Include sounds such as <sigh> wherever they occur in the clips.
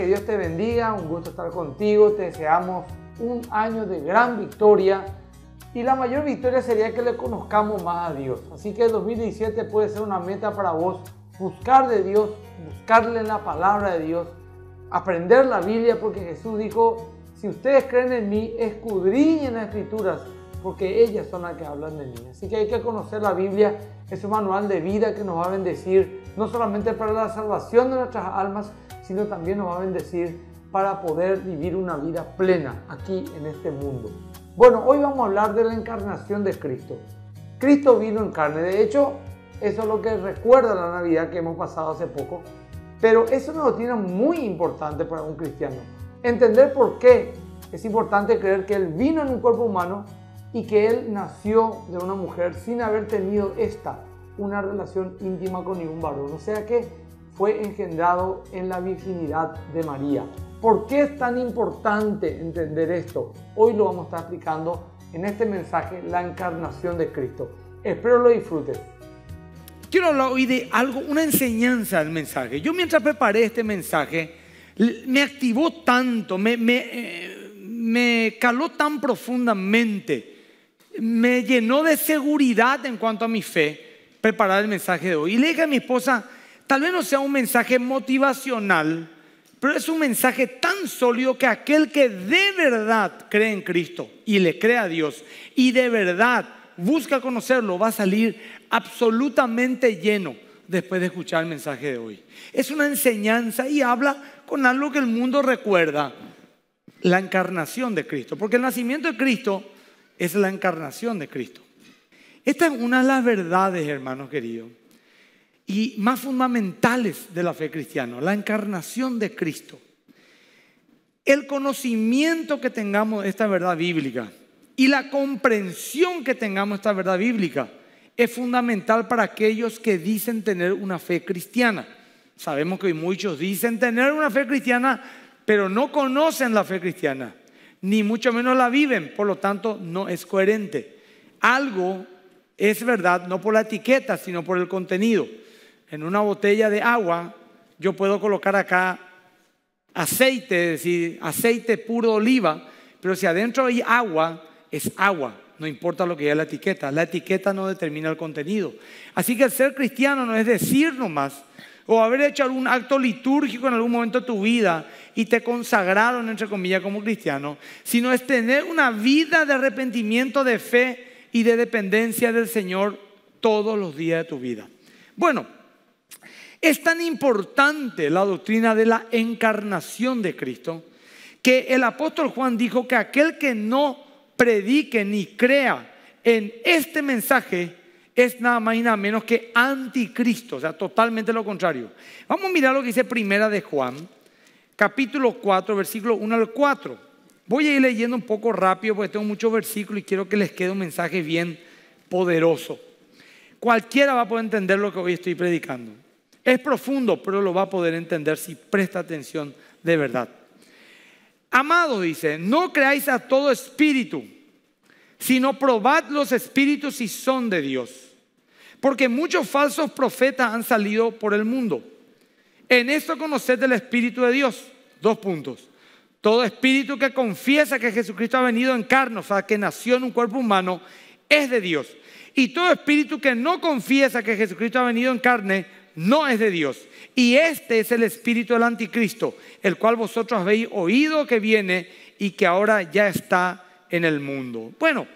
que Dios te bendiga, un gusto estar contigo, te deseamos un año de gran victoria y la mayor victoria sería que le conozcamos más a Dios. Así que el 2017 puede ser una meta para vos, buscar de Dios, buscarle la palabra de Dios, aprender la Biblia porque Jesús dijo, si ustedes creen en mí, escudriñen las escrituras porque ellas son las que hablan de mí. Así que hay que conocer la Biblia, es un manual de vida que nos va a bendecir no solamente para la salvación de nuestras almas, sino también nos va a bendecir para poder vivir una vida plena aquí en este mundo. Bueno, hoy vamos a hablar de la encarnación de Cristo. Cristo vino en carne, de hecho, eso es lo que recuerda la Navidad que hemos pasado hace poco, pero eso nos lo tiene muy importante para un cristiano. Entender por qué es importante creer que Él vino en un cuerpo humano y que Él nació de una mujer sin haber tenido esta, una relación íntima con ningún varón. O sea que fue engendrado en la virginidad de María. ¿Por qué es tan importante entender esto? Hoy lo vamos a estar explicando en este mensaje, la encarnación de Cristo. Espero lo disfrutes. Quiero hablar hoy de algo, una enseñanza del mensaje. Yo mientras preparé este mensaje, me activó tanto, me, me, eh, me caló tan profundamente, me llenó de seguridad en cuanto a mi fe preparar el mensaje de hoy. Y le dije a mi esposa, tal vez no sea un mensaje motivacional, pero es un mensaje tan sólido que aquel que de verdad cree en Cristo y le cree a Dios y de verdad busca conocerlo va a salir absolutamente lleno después de escuchar el mensaje de hoy. Es una enseñanza y habla con algo que el mundo recuerda, la encarnación de Cristo, porque el nacimiento de Cristo es la encarnación de Cristo. Esta es una de las verdades, hermanos queridos, y más fundamentales de la fe cristiana, la encarnación de Cristo. El conocimiento que tengamos de esta verdad bíblica y la comprensión que tengamos de esta verdad bíblica es fundamental para aquellos que dicen tener una fe cristiana. Sabemos que muchos dicen tener una fe cristiana, pero no conocen la fe cristiana, ni mucho menos la viven, por lo tanto no es coherente. Algo es verdad no por la etiqueta, sino por el contenido en una botella de agua, yo puedo colocar acá aceite, es decir, aceite puro de oliva, pero si adentro hay agua, es agua, no importa lo que es la etiqueta, la etiqueta no determina el contenido. Así que el ser cristiano no es decir nomás, o haber hecho algún acto litúrgico en algún momento de tu vida y te consagraron, entre comillas, como cristiano, sino es tener una vida de arrepentimiento, de fe y de dependencia del Señor todos los días de tu vida. Bueno, es tan importante la doctrina de la encarnación de Cristo que el apóstol Juan dijo que aquel que no predique ni crea en este mensaje es nada más y nada menos que anticristo, o sea, totalmente lo contrario. Vamos a mirar lo que dice Primera de Juan, capítulo 4, versículo 1 al 4. Voy a ir leyendo un poco rápido porque tengo muchos versículos y quiero que les quede un mensaje bien poderoso. Cualquiera va a poder entender lo que hoy estoy predicando. Es profundo, pero lo va a poder entender si presta atención de verdad. Amado dice, no creáis a todo espíritu, sino probad los espíritus si son de Dios. Porque muchos falsos profetas han salido por el mundo. En esto conoced el Espíritu de Dios. Dos puntos. Todo espíritu que confiesa que Jesucristo ha venido en carne, o sea, que nació en un cuerpo humano, es de Dios. Y todo espíritu que no confiesa que Jesucristo ha venido en carne, no es de Dios. Y este es el espíritu del anticristo, el cual vosotros habéis oído que viene y que ahora ya está en el mundo. Bueno,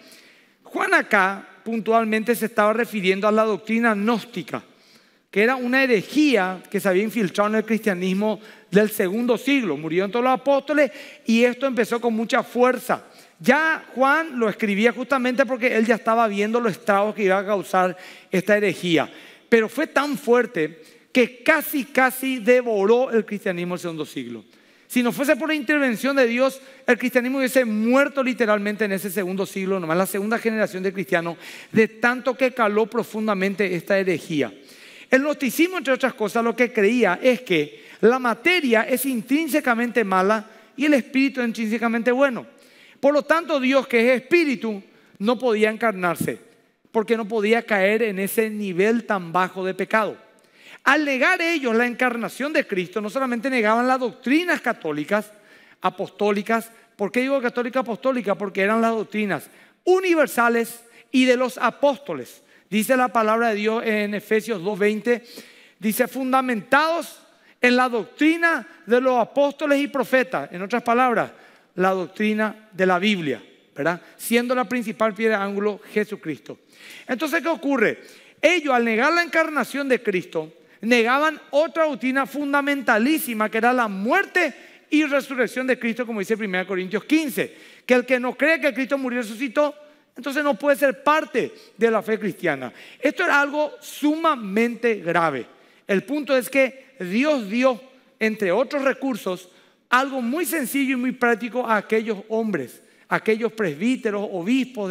Juan acá puntualmente se estaba refiriendo a la doctrina gnóstica, que era una herejía que se había infiltrado en el cristianismo del segundo siglo. Murieron todos los apóstoles y esto empezó con mucha fuerza. Ya Juan lo escribía justamente porque él ya estaba viendo los estragos que iba a causar esta herejía. Pero fue tan fuerte que casi, casi devoró el cristianismo el segundo siglo. Si no fuese por la intervención de Dios, el cristianismo hubiese muerto literalmente en ese segundo siglo, nomás la segunda generación de cristianos, de tanto que caló profundamente esta herejía. El gnosticismo, entre otras cosas, lo que creía es que la materia es intrínsecamente mala y el espíritu es intrínsecamente bueno. Por lo tanto, Dios, que es espíritu, no podía encarnarse porque no podía caer en ese nivel tan bajo de pecado. Al negar ellos la encarnación de Cristo, no solamente negaban las doctrinas católicas, apostólicas, ¿por qué digo católica apostólica? Porque eran las doctrinas universales y de los apóstoles. Dice la palabra de Dios en Efesios 2.20, dice fundamentados en la doctrina de los apóstoles y profetas, en otras palabras, la doctrina de la Biblia. Siendo la principal piedra de ángulo Jesucristo. Entonces, ¿qué ocurre? Ellos al negar la encarnación de Cristo, negaban otra rutina fundamentalísima que era la muerte y resurrección de Cristo, como dice 1 Corintios 15, que el que no cree que Cristo murió y resucitó, entonces no puede ser parte de la fe cristiana. Esto era algo sumamente grave. El punto es que Dios dio, entre otros recursos, algo muy sencillo y muy práctico a aquellos hombres aquellos presbíteros, obispos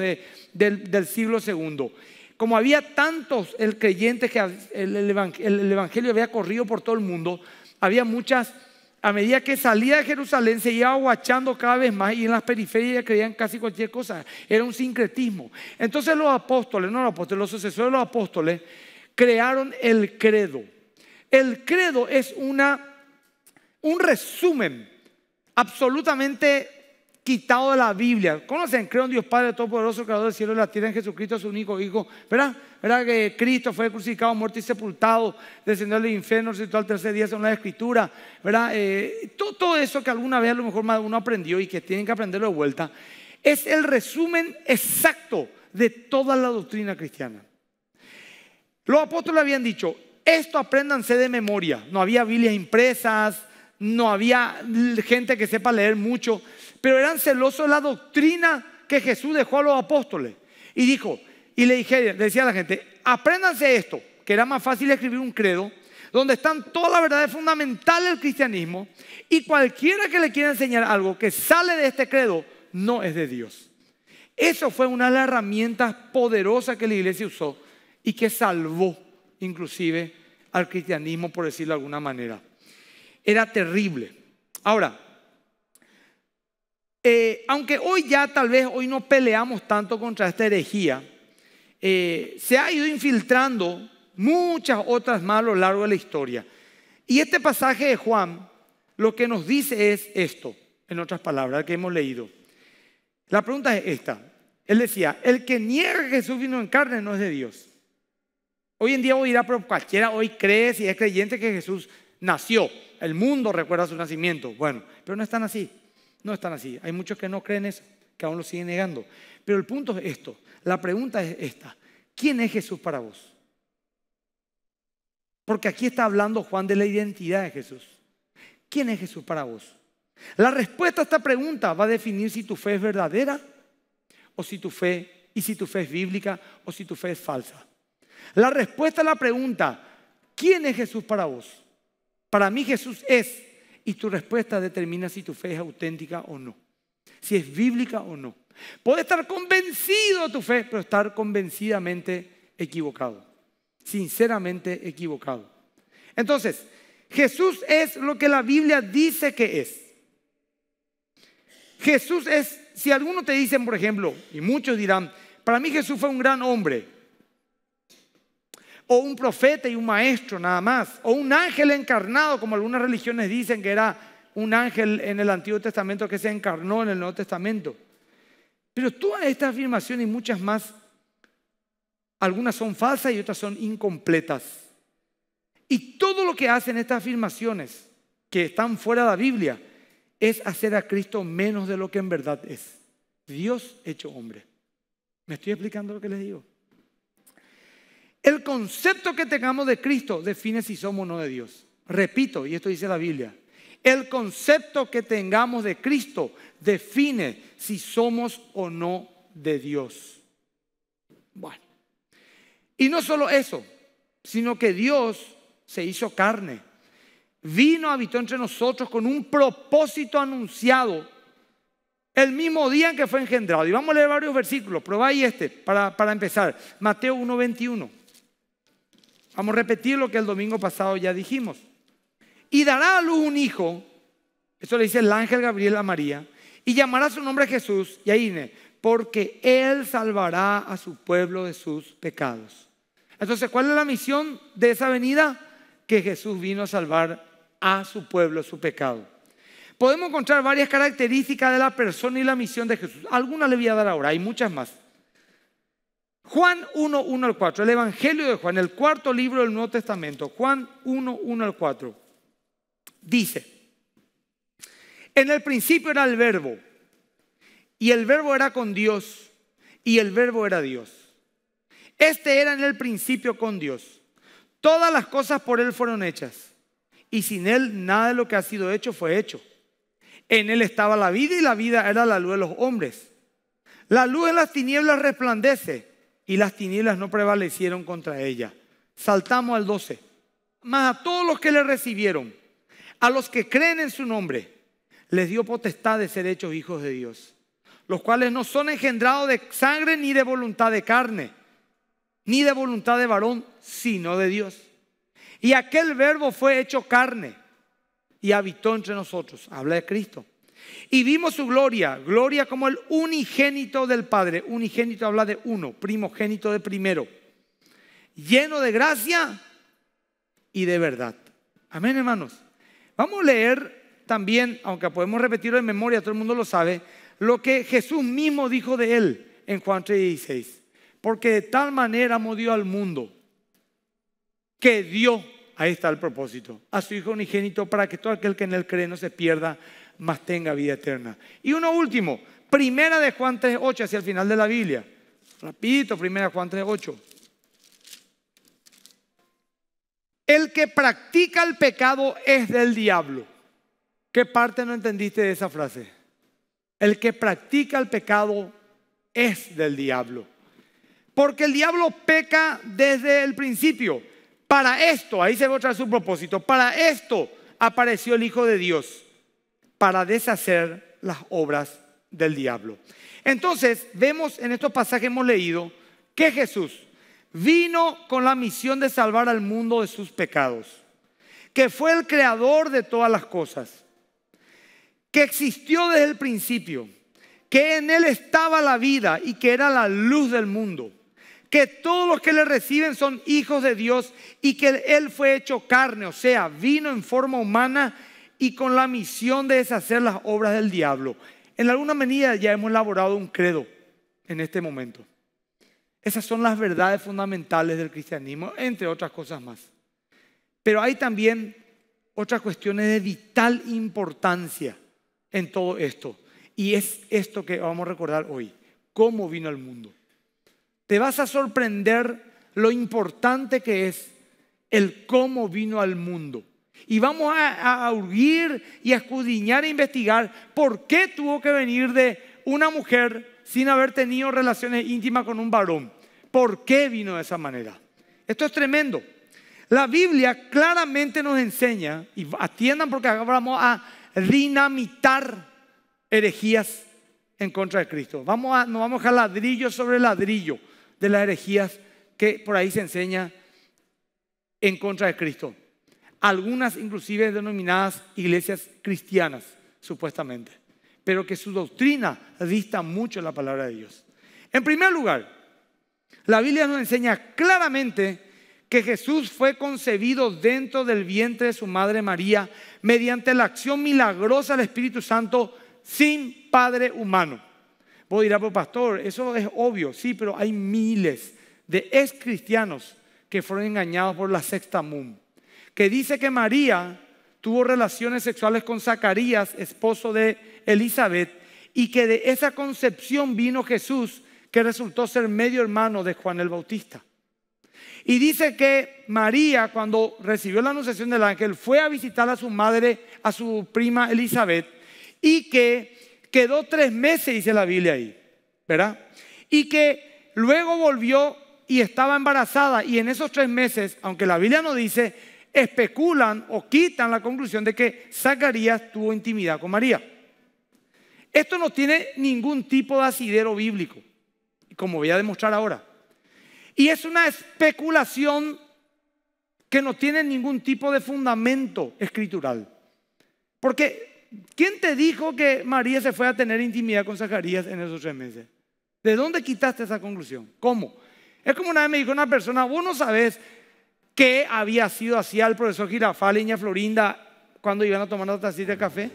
del, siglo II. Como había tantos el creyentes que el, Evangelio había corrido por todo el mundo, había muchas, a medida que salía de Jerusalén se iba aguachando cada vez más y en las periferias creían casi cualquier cosa. Era un sincretismo. Entonces los apóstoles, no los apóstoles, los sucesores de los apóstoles, crearon el credo. El credo es una, un resumen absolutamente quitado de la Biblia. ¿Conocen? Creo en Dios Padre Todopoderoso, Creador del cielo y la tierra, en Jesucristo, su único Hijo. ¿Verdad? ¿Verdad que Cristo fue crucificado, muerto y sepultado, descendió al infierno, resucitó al tercer día, según la Escritura? ¿Verdad? Eh, todo, eso que alguna vez a lo mejor uno aprendió y que tienen que aprenderlo de vuelta, es el resumen exacto de toda la doctrina cristiana. Los apóstoles habían dicho, esto apréndanse de memoria. No había Biblias impresas, no había gente que sepa leer mucho pero eran celosos de la doctrina que Jesús dejó a los apóstoles. Y dijo, y le, dije, decía a la gente, apréndanse esto, que era más fácil escribir un credo, donde están todas las verdades fundamentales del cristianismo, y cualquiera que le quiera enseñar algo que sale de este credo, no es de Dios. Eso fue una de las herramientas poderosas que la iglesia usó y que salvó inclusive al cristianismo, por decirlo de alguna manera. Era terrible. Ahora, eh, aunque hoy ya tal vez hoy no peleamos tanto contra esta herejía, eh, se ha ido infiltrando muchas otras más a lo largo de la historia. Y este pasaje de Juan lo que nos dice es esto, en otras palabras, que hemos leído. La pregunta es esta. Él decía, el que niega que Jesús vino en carne no es de Dios. Hoy en día oirá, pero cualquiera hoy cree si es creyente que Jesús nació. El mundo recuerda su nacimiento. Bueno, pero no están así no están así. Hay muchos que no creen eso, que aún lo siguen negando. Pero el punto es esto. La pregunta es esta. ¿Quién es Jesús para vos? Porque aquí está hablando Juan de la identidad de Jesús. ¿Quién es Jesús para vos? La respuesta a esta pregunta va a definir si tu fe es verdadera o si tu fe y si tu fe es bíblica o si tu fe es falsa. La respuesta a la pregunta, ¿quién es Jesús para vos? Para mí Jesús es y tu respuesta determina si tu fe es auténtica o no, si es bíblica o no. Puede estar convencido de tu fe, pero estar convencidamente equivocado, sinceramente equivocado. Entonces, Jesús es lo que la Biblia dice que es. Jesús es, si algunos te dicen, por ejemplo, y muchos dirán, para mí Jesús fue un gran hombre, o un profeta y un maestro nada más, o un ángel encarnado, como algunas religiones dicen que era un ángel en el Antiguo Testamento que se encarnó en el Nuevo Testamento. Pero todas estas afirmaciones y muchas más, algunas son falsas y otras son incompletas. Y todo lo que hacen estas afirmaciones que están fuera de la Biblia es hacer a Cristo menos de lo que en verdad es. Dios hecho hombre. ¿Me estoy explicando lo que les digo? El concepto que tengamos de Cristo define si somos o no de Dios. Repito, y esto dice la Biblia. El concepto que tengamos de Cristo define si somos o no de Dios. Bueno. Y no solo eso, sino que Dios se hizo carne. Vino, habitó entre nosotros con un propósito anunciado el mismo día en que fue engendrado. Y vamos a leer varios versículos. Probá ahí este para, para empezar. Mateo 1.21. Vamos a repetir lo que el domingo pasado ya dijimos. Y dará a luz un hijo, eso le dice el ángel Gabriel a María, y llamará su nombre Jesús, y ahí viene, porque él salvará a su pueblo de sus pecados. Entonces, ¿cuál es la misión de esa venida? Que Jesús vino a salvar a su pueblo su pecado. Podemos encontrar varias características de la persona y la misión de Jesús. Alguna le voy a dar ahora, hay muchas más. Juan 1, 1 al 4, el Evangelio de Juan, el cuarto libro del Nuevo Testamento, Juan 1, 1 al 4, dice, en el principio era el verbo, y el verbo era con Dios, y el verbo era Dios. Este era en el principio con Dios. Todas las cosas por Él fueron hechas, y sin Él nada de lo que ha sido hecho fue hecho. En Él estaba la vida y la vida era la luz de los hombres. La luz en las tinieblas resplandece y las tinieblas no prevalecieron contra ella. Saltamos al 12. Mas a todos los que le recibieron, a los que creen en su nombre, les dio potestad de ser hechos hijos de Dios, los cuales no son engendrados de sangre ni de voluntad de carne, ni de voluntad de varón, sino de Dios. Y aquel verbo fue hecho carne y habitó entre nosotros. Habla de Cristo y vimos su gloria, gloria como el unigénito del Padre. Unigénito habla de uno, primogénito de primero. Lleno de gracia y de verdad. Amén, hermanos. Vamos a leer también, aunque podemos repetirlo de memoria, todo el mundo lo sabe, lo que Jesús mismo dijo de él en Juan 3:16. Porque de tal manera amó Dios al mundo que dio, ahí está el propósito, a su Hijo unigénito para que todo aquel que en él cree no se pierda, más tenga vida eterna. Y uno último, primera de Juan 3.8, hacia el final de la Biblia. Rapidito, primera de Juan 3.8. El que practica el pecado es del diablo. ¿Qué parte no entendiste de esa frase? El que practica el pecado es del diablo. Porque el diablo peca desde el principio. Para esto, ahí se va a su propósito, para esto apareció el Hijo de Dios para deshacer las obras del diablo. Entonces, vemos en estos pasajes hemos leído que Jesús vino con la misión de salvar al mundo de sus pecados, que fue el creador de todas las cosas, que existió desde el principio, que en él estaba la vida y que era la luz del mundo, que todos los que le reciben son hijos de Dios y que él fue hecho carne, o sea, vino en forma humana y con la misión de deshacer las obras del diablo. En alguna medida ya hemos elaborado un credo en este momento. Esas son las verdades fundamentales del cristianismo, entre otras cosas más. Pero hay también otras cuestiones de vital importancia en todo esto. Y es esto que vamos a recordar hoy, cómo vino al mundo. Te vas a sorprender lo importante que es el cómo vino al mundo. Y vamos a, urguir y a escudriñar e investigar por qué tuvo que venir de una mujer sin haber tenido relaciones íntimas con un varón. ¿Por qué vino de esa manera? Esto es tremendo. La Biblia claramente nos enseña, y atiendan porque acá vamos a dinamitar herejías en contra de Cristo. Vamos nos vamos a dejar ladrillo sobre ladrillo de las herejías que por ahí se enseña en contra de Cristo algunas inclusive denominadas iglesias cristianas, supuestamente, pero que su doctrina dista mucho de la palabra de Dios. En primer lugar, la Biblia nos enseña claramente que Jesús fue concebido dentro del vientre de su madre María mediante la acción milagrosa del Espíritu Santo sin padre humano. Vos dirás, pero pastor, eso es obvio, sí, pero hay miles de ex cristianos que fueron engañados por la sexta moon que dice que María tuvo relaciones sexuales con Zacarías, esposo de Elizabeth, y que de esa concepción vino Jesús, que resultó ser medio hermano de Juan el Bautista. Y dice que María, cuando recibió la anunciación del ángel, fue a visitar a su madre, a su prima Elizabeth, y que quedó tres meses, dice la Biblia ahí, ¿verdad? Y que luego volvió y estaba embarazada, y en esos tres meses, aunque la Biblia no dice, especulan o quitan la conclusión de que Zacarías tuvo intimidad con María. Esto no tiene ningún tipo de asidero bíblico, como voy a demostrar ahora. Y es una especulación que no tiene ningún tipo de fundamento escritural. Porque, ¿quién te dijo que María se fue a tener intimidad con Zacarías en esos tres meses? ¿De dónde quitaste esa conclusión? ¿Cómo? Es como una vez me dijo una persona, vos no sabes ¿Qué había sido así al profesor Girafal leña Florinda cuando iban a tomar una tacita de café?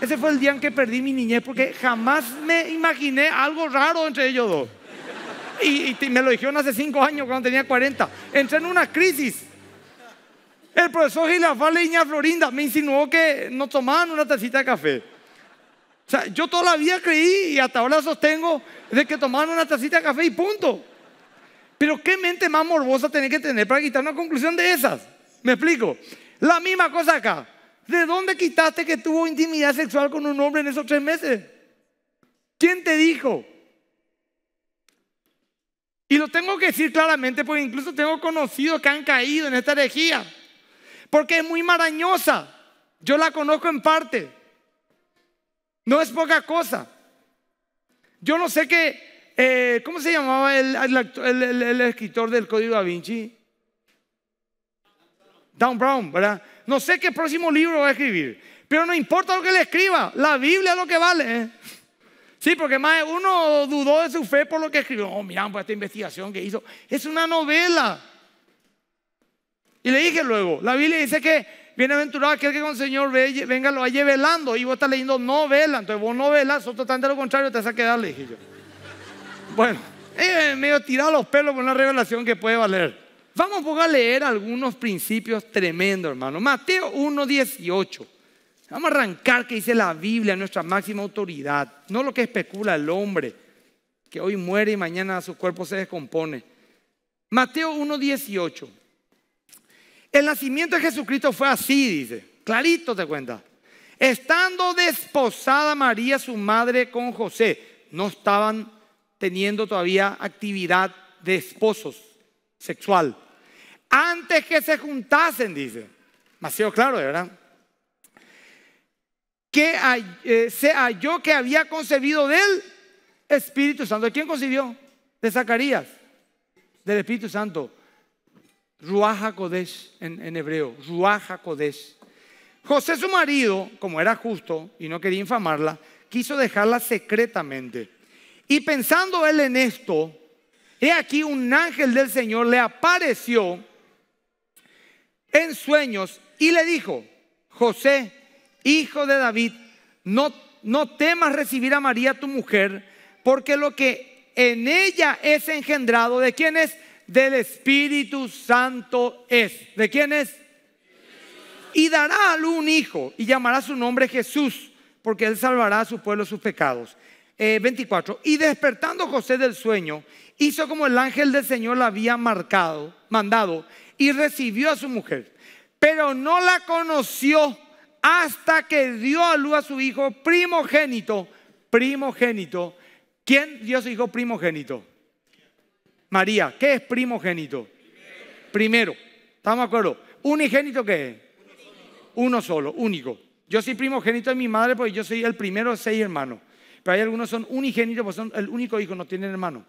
Ese fue el día en que perdí mi niñez porque jamás me imaginé algo raro entre ellos dos. Y, me lo dijeron hace cinco años cuando tenía 40. Entré en una crisis. El profesor Girafal Leña Florinda me insinuó que no tomaban una tacita de café. O sea, yo toda la vida creí y hasta ahora sostengo de que tomaban una tacita de café y punto. Pero qué mente más morbosa tenés que tener para quitar una conclusión de esas. Me explico. La misma cosa acá. ¿De dónde quitaste que tuvo intimidad sexual con un hombre en esos tres meses? ¿Quién te dijo? Y lo tengo que decir claramente porque incluso tengo conocidos que han caído en esta herejía. Porque es muy marañosa. Yo la conozco en parte. No es poca cosa. Yo no sé qué eh, ¿cómo se llamaba el, escritor del Código da Vinci? Down Brown, ¿verdad? No sé qué próximo libro va a escribir, pero no importa lo que le escriba, la Biblia es lo que vale. ¿eh? Sí, porque más uno dudó de su fe por lo que escribió. Oh, mirá, pues esta investigación que hizo es una novela. Y le dije luego, la Biblia dice que bienaventurado aquel que con el Señor venga lo vaya velando y vos estás leyendo novela, entonces vos novelas velas, tanto lo contrario te vas a quedar, le dije yo. Bueno, me medio tirado los pelos con una revelación que puede valer. Vamos a leer algunos principios tremendos, hermano. Mateo 1, 18. Vamos a arrancar que dice la Biblia, nuestra máxima autoridad. No lo que especula el hombre, que hoy muere y mañana su cuerpo se descompone. Mateo 1, 18. El nacimiento de Jesucristo fue así, dice. Clarito te cuenta. Estando desposada María, su madre, con José, no estaban teniendo todavía actividad de esposos sexual. Antes que se juntasen, dice. Demasiado claro, de ¿verdad? Que eh, se halló que había concebido del Espíritu Santo. ¿De quién concibió? De Zacarías, del Espíritu Santo. Ruaja Kodesh, en, hebreo, Ruaja Kodesh. José su marido, como era justo y no quería infamarla, quiso dejarla secretamente. Y pensando él en esto, he aquí un ángel del Señor le apareció en sueños y le dijo, José, hijo de David, no, temas recibir a María tu mujer, porque lo que en ella es engendrado, ¿de quién es? Del Espíritu Santo es. ¿De quién es? Y dará a luz un hijo y llamará su nombre Jesús, porque él salvará a su pueblo sus pecados. 24. Eh, y despertando José del sueño, hizo como el ángel del Señor la había marcado, mandado, y recibió a su mujer. Pero no la conoció hasta que dio a luz a su hijo primogénito. Primogénito. ¿Quién dio su hijo primogénito? María. ¿Qué es primogénito? Primero. ¿Estamos de acuerdo? ¿Unigénito qué es? Uno solo, único. Yo soy primogénito de mi madre porque yo soy el primero de seis hermanos pero hay algunos que son unigénitos, pues son el único hijo, no tienen hermano.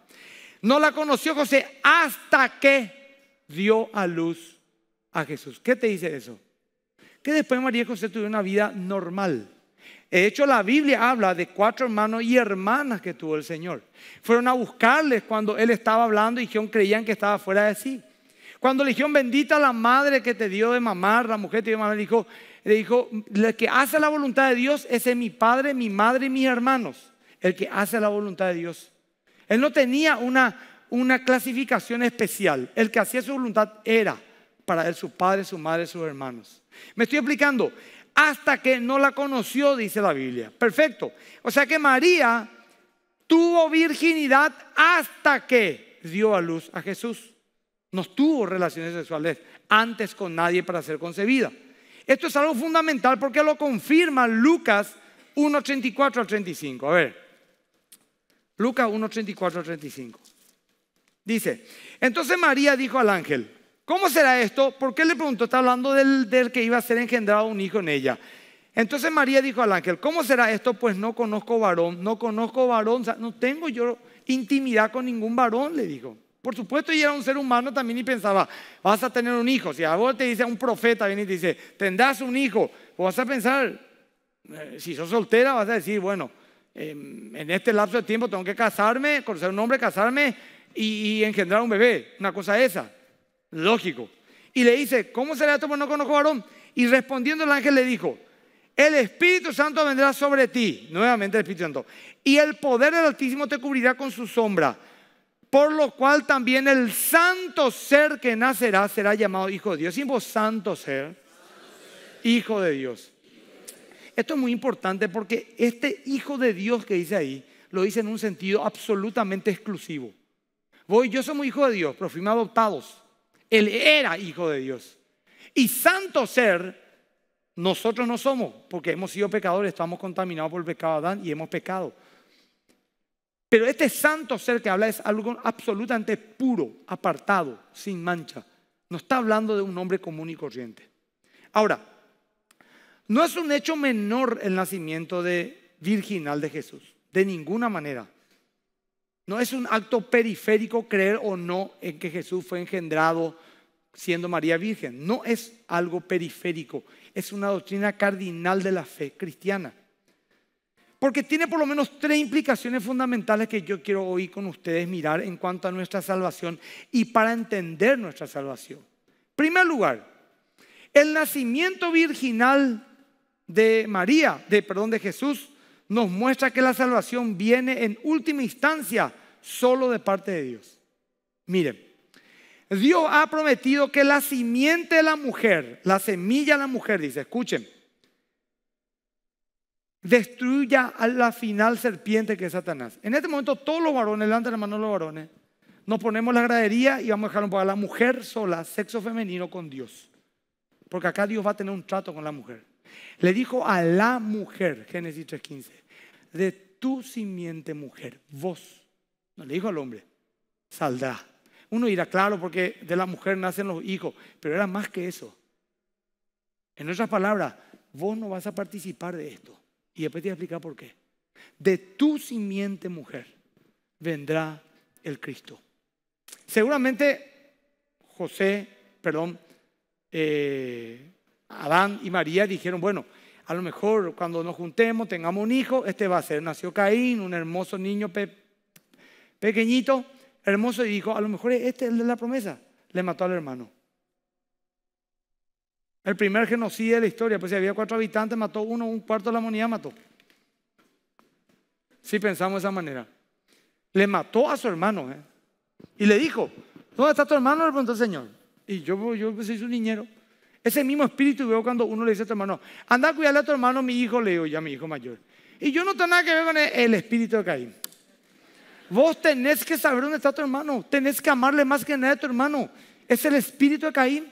No la conoció José hasta que dio a luz a Jesús. ¿Qué te dice eso? Que después María y José tuvieron una vida normal. De hecho, la Biblia habla de cuatro hermanos y hermanas que tuvo el Señor. Fueron a buscarles cuando Él estaba hablando y creían que estaba fuera de sí. Cuando le dijeron, bendita la madre que te dio de mamar, la mujer te dio de mamar, dijo, le dijo, el que hace la voluntad de Dios, es mi padre, mi madre y mis hermanos. El que hace la voluntad de Dios. Él no tenía una, una clasificación especial. El que hacía su voluntad era para él su padre, su madre, sus hermanos. Me estoy explicando. Hasta que no la conoció, dice la Biblia. Perfecto. O sea que María tuvo virginidad hasta que dio a luz a Jesús. No tuvo relaciones sexuales antes con nadie para ser concebida. Esto es algo fundamental porque lo confirma Lucas 134 al 35. A ver, Lucas 134 al 35. Dice, entonces María dijo al ángel, ¿cómo será esto? ¿Por qué le preguntó? Está hablando del, del que iba a ser engendrado un hijo en ella. Entonces María dijo al ángel, ¿cómo será esto? Pues no conozco varón, no conozco varón, no tengo yo intimidad con ningún varón, le dijo. Por supuesto, y era un ser humano también y pensaba, vas a tener un hijo. Si a vos te dice un profeta, viene y te dice, tendrás un hijo, o vas a pensar, eh, si sos soltera, vas a decir, bueno, em, en este lapso de tiempo tengo que casarme, conocer un hombre, casarme y, engendrar un bebé. Una cosa esa. Lógico. Y le dice, ¿cómo será esto? Pues no conozco varón. Y respondiendo el ángel le dijo, el Espíritu Santo vendrá sobre ti, nuevamente el Espíritu Santo, y el poder del Altísimo te cubrirá con su sombra por lo cual también el santo ser que nacerá será llamado Hijo de Dios. ¿Vos santo ser, Hijo de Dios. Esto es muy importante porque este Hijo de Dios que dice ahí, lo dice en un sentido absolutamente exclusivo. Voy, yo soy hijo de Dios, pero fuimos adoptados. Él era hijo de Dios. Y santo ser, nosotros no somos, porque hemos sido pecadores, estamos contaminados por el pecado de Adán y hemos pecado. Pero este santo ser que habla es algo absolutamente puro, apartado, sin mancha. No está hablando de un hombre común y corriente. Ahora, no es un hecho menor el nacimiento de virginal de Jesús, de ninguna manera. No es un acto periférico creer o no en que Jesús fue engendrado siendo María Virgen. No es algo periférico, es una doctrina cardinal de la fe cristiana. Porque tiene por lo menos tres implicaciones fundamentales que yo quiero hoy con ustedes mirar en cuanto a nuestra salvación y para entender nuestra salvación. En primer lugar, el nacimiento virginal de María, de perdón, de Jesús, nos muestra que la salvación viene en última instancia solo de parte de Dios. Miren, Dios ha prometido que la simiente de la mujer, la semilla de la mujer, dice, escuchen, destruya a la final serpiente que es Satanás. En este momento todos los varones, delante la mano los varones, nos ponemos la gradería y vamos a dejar un poco a la mujer sola, sexo femenino con Dios. Porque acá Dios va a tener un trato con la mujer. Le dijo a la mujer, Génesis 3.15, de tu simiente mujer, vos. No le dijo al hombre, saldrá. Uno dirá, claro, porque de la mujer nacen los hijos, pero era más que eso. En otras palabras, vos no vas a participar de esto. Y después te voy a explicar por qué. De tu simiente mujer vendrá el Cristo. Seguramente José, perdón, eh, Adán y María dijeron, bueno, a lo mejor cuando nos juntemos, tengamos un hijo, este va a ser, nació Caín, un hermoso niño pequeñito, hermoso, y dijo, a lo mejor este es el de la promesa, le mató al hermano. El primer genocidio de la historia, pues si había cuatro habitantes, mató uno, un cuarto de la humanidad mató. Si pensamos de esa manera. Le mató a su hermano. ¿eh? Y le dijo, ¿dónde está tu hermano? Le preguntó el Señor. Y yo, yo pues, soy su niñero. Ese mismo espíritu veo cuando uno le dice a tu hermano, anda a cuidarle a tu hermano, mi hijo, le digo ya, mi hijo mayor. Y yo no tengo nada que ver con el, espíritu de Caín. Vos tenés que saber dónde está tu hermano, tenés que amarle más que nada a tu hermano. Es el espíritu de Caín.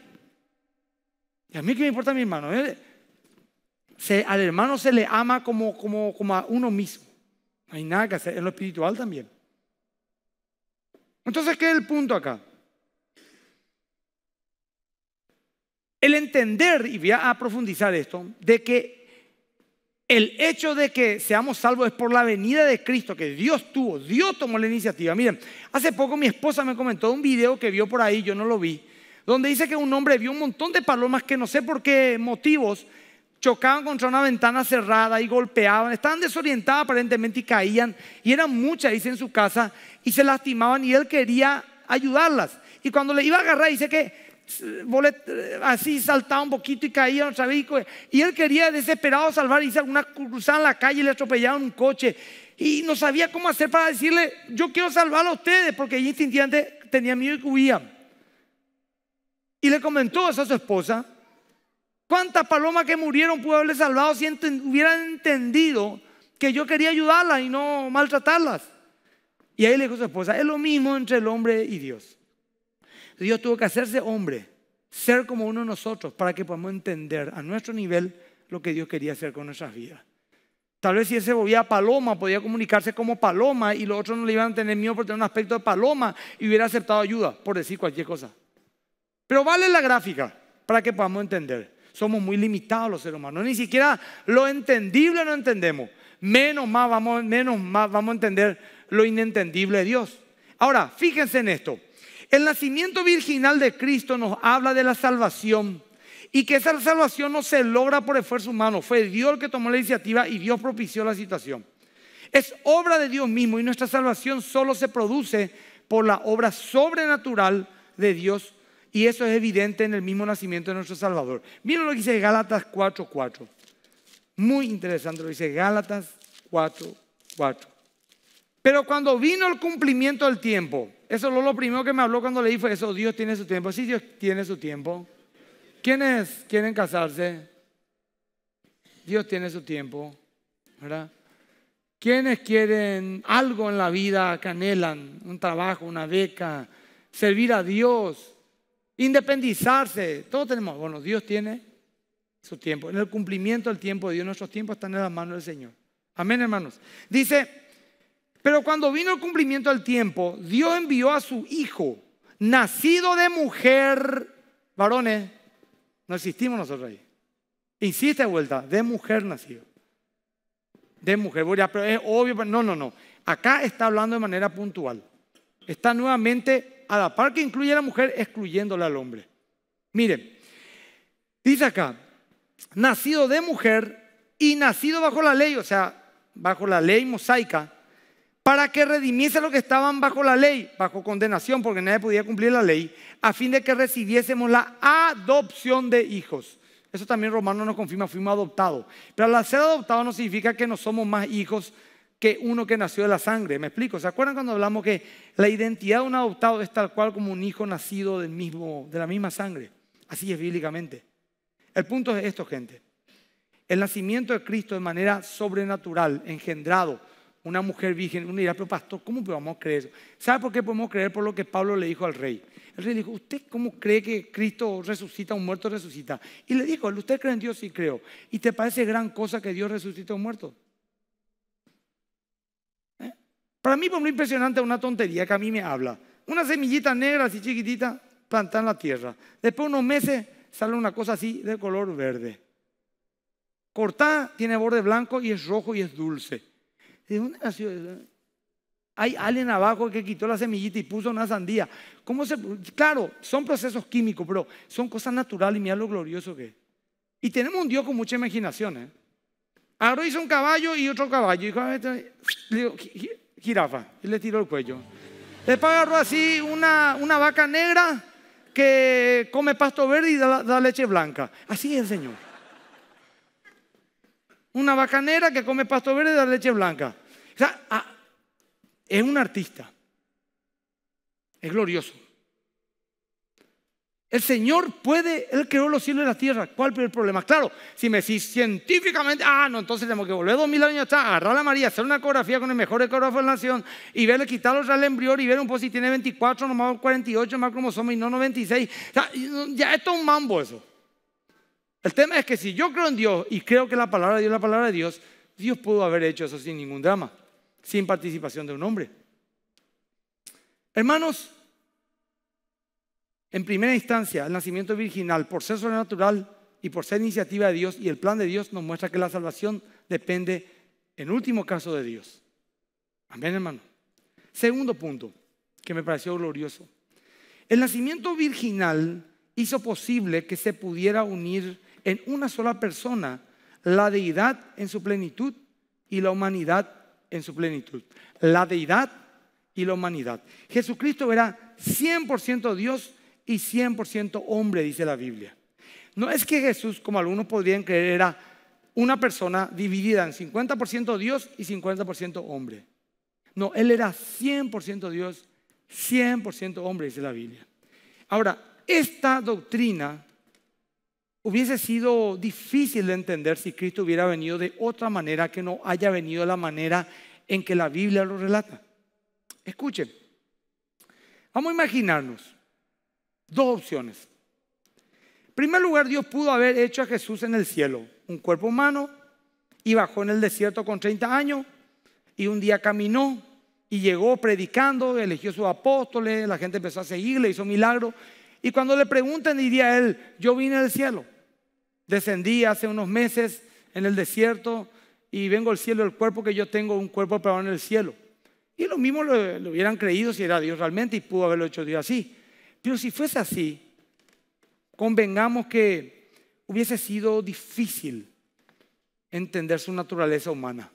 ¿Y a mí qué me importa mi hermano? Se, al hermano se le ama como, como, como a uno mismo. No hay nada que hacer en lo espiritual también. Entonces, ¿qué es el punto acá? El entender, y voy a profundizar esto, de que el hecho de que seamos salvos es por la venida de Cristo, que Dios tuvo, Dios tomó la iniciativa. Miren, hace poco mi esposa me comentó un video que vio por ahí, yo no lo vi, donde dice que un hombre vio un montón de palomas que no sé por qué motivos chocaban contra una ventana cerrada y golpeaban, estaban desorientadas aparentemente y caían, y eran muchas, dice, en su casa, y se lastimaban, y él quería ayudarlas. Y cuando le iba a agarrar, dice que eh, eh, así saltaba un poquito y caía otra vez, y él quería desesperado salvar, dice, alguna cruzada en la calle y le atropellaron un coche, y no sabía cómo hacer para decirle, yo quiero salvar a ustedes, porque instintivamente tenía miedo y huían. Y le comentó eso a su esposa. ¿Cuántas palomas que murieron pudo haberle salvado si hubieran entendido que yo quería ayudarlas y no maltratarlas? Y ahí le dijo a su esposa, es lo mismo entre el hombre y Dios. Dios tuvo que hacerse hombre, ser como uno de nosotros, para que podamos entender a nuestro nivel lo que Dios quería hacer con nuestras vidas. Tal vez si ese volvía paloma, podía comunicarse como paloma y los otros no le iban a tener miedo por tener un aspecto de paloma y hubiera aceptado ayuda, por decir cualquier cosa. Pero vale la gráfica para que podamos entender. Somos muy limitados los seres humanos. Ni siquiera lo entendible no entendemos. Menos más vamos, menos más vamos a entender lo inentendible de Dios. Ahora, fíjense en esto. El nacimiento virginal de Cristo nos habla de la salvación y que esa salvación no se logra por esfuerzo humano. Fue Dios el que tomó la iniciativa y Dios propició la situación. Es obra de Dios mismo y nuestra salvación solo se produce por la obra sobrenatural de Dios y eso es evidente en el mismo nacimiento de nuestro Salvador. Miren lo que dice Gálatas 4:4. Muy interesante lo que dice Gálatas 4:4. Pero cuando vino el cumplimiento del tiempo, eso es lo primero que me habló cuando leí fue eso, Dios tiene su tiempo. Sí, Dios tiene su tiempo. ¿Quiénes quieren casarse? Dios tiene su tiempo, ¿verdad? ¿Quiénes quieren algo en la vida canelan, Un trabajo, una beca, servir a Dios. Independizarse. Todos tenemos. Bueno, Dios tiene su tiempo. En el cumplimiento del tiempo de Dios, nuestros tiempos están en las manos del Señor. Amén, hermanos. Dice, pero cuando vino el cumplimiento del tiempo, Dios envió a su hijo, nacido de mujer, varones, no existimos nosotros ahí. Insiste de vuelta, de mujer nacido. De mujer, pero es obvio, no, no, no. Acá está hablando de manera puntual. Está nuevamente a la par que incluye a la mujer, excluyéndola al hombre. Miren, dice acá, nacido de mujer y nacido bajo la ley, o sea, bajo la ley mosaica, para que redimiese a los que estaban bajo la ley, bajo condenación, porque nadie podía cumplir la ley, a fin de que recibiésemos la adopción de hijos. Eso también Romano nos confirma, fuimos adoptados. Pero al ser adoptados no significa que no somos más hijos que uno que nació de la sangre. ¿Me explico? ¿Se acuerdan cuando hablamos que la identidad de un adoptado es tal cual como un hijo nacido de la misma sangre? Así es bíblicamente. El punto es esto, gente. El nacimiento de Cristo de manera sobrenatural, engendrado, una mujer virgen, uno dirá, pero pastor, ¿cómo podemos creer eso? ¿Sabe por qué podemos creer? Por lo que Pablo le dijo al rey. El rey le dijo, ¿usted cómo cree que Cristo resucita, un muerto resucita? Y le dijo, ¿usted cree en Dios? Sí creo. ¿Y te parece gran cosa que Dios resucita a un muerto? Para mí fue muy impresionante una tontería que a mí me habla. Una semillita negra así chiquitita plantada en la tierra. Después de unos meses sale una cosa así de color verde. Cortada, tiene borde blanco y es rojo y es dulce. ¿De dónde nació Hay alguien abajo que quitó la semillita y puso una sandía. ¿Cómo se, claro, son procesos químicos, pero son cosas naturales y mira lo glorioso que es. Y tenemos un Dios con mucha imaginación. ¿eh? Ahora hizo un caballo y otro caballo. Y ah, este-". Girafa, y le tiró el cuello. Le pagaron así una, una vaca negra que come pasto verde y da, leche blanca. Así es el Señor. Una vaca negra que come pasto verde y da leche blanca. O sea, ah, es un artista. Es glorioso. El Señor puede, Él creó los cielos y la tierra. ¿Cuál es el problema? Claro, si me decís científicamente, ah, no, entonces tenemos que volver dos mil años atrás, agarrar a María, hacer una ecografía con el mejor ecógrafo de la nación y verle quitar los al embrión y ver un poco si tiene 24, nomás 48, más cromosomas y no 96. O sea, ya esto es un mambo eso. El tema es que si yo creo en Dios y creo que la palabra de Dios es la palabra de Dios, Dios pudo haber hecho eso sin ningún drama, sin participación de un hombre. Hermanos, en primera instancia, el nacimiento virginal, por ser sobrenatural y por ser iniciativa de Dios y el plan de Dios, nos muestra que la salvación depende, en último caso, de Dios. Amén, hermano. Segundo punto, que me pareció glorioso. El nacimiento virginal hizo posible que se pudiera unir en una sola persona la deidad en su plenitud y la humanidad en su plenitud. La deidad y la humanidad. Jesucristo era 100% Dios y 100% hombre, dice la Biblia. No es que Jesús, como algunos podrían creer, era una persona dividida en 50% Dios y 50% hombre. No, Él era 100% Dios, 100% hombre, dice la Biblia. Ahora, esta doctrina hubiese sido difícil de entender si Cristo hubiera venido de otra manera que no haya venido de la manera en que la Biblia lo relata. Escuchen, vamos a imaginarnos Dos opciones. En primer lugar, Dios pudo haber hecho a Jesús en el cielo, un cuerpo humano, y bajó en el desierto con 30 años, y un día caminó y llegó predicando, eligió sus apóstoles, la gente empezó a seguirle, hizo milagros. Y cuando le preguntan, diría él, yo vine del cielo, descendí hace unos meses en el desierto y vengo al cielo, el cuerpo que yo tengo, un cuerpo preparado en el cielo. Y lo mismo lo, lo hubieran creído si era Dios realmente y pudo haberlo hecho Dios así. Pero si fuese así, convengamos que hubiese sido difícil entender su naturaleza humana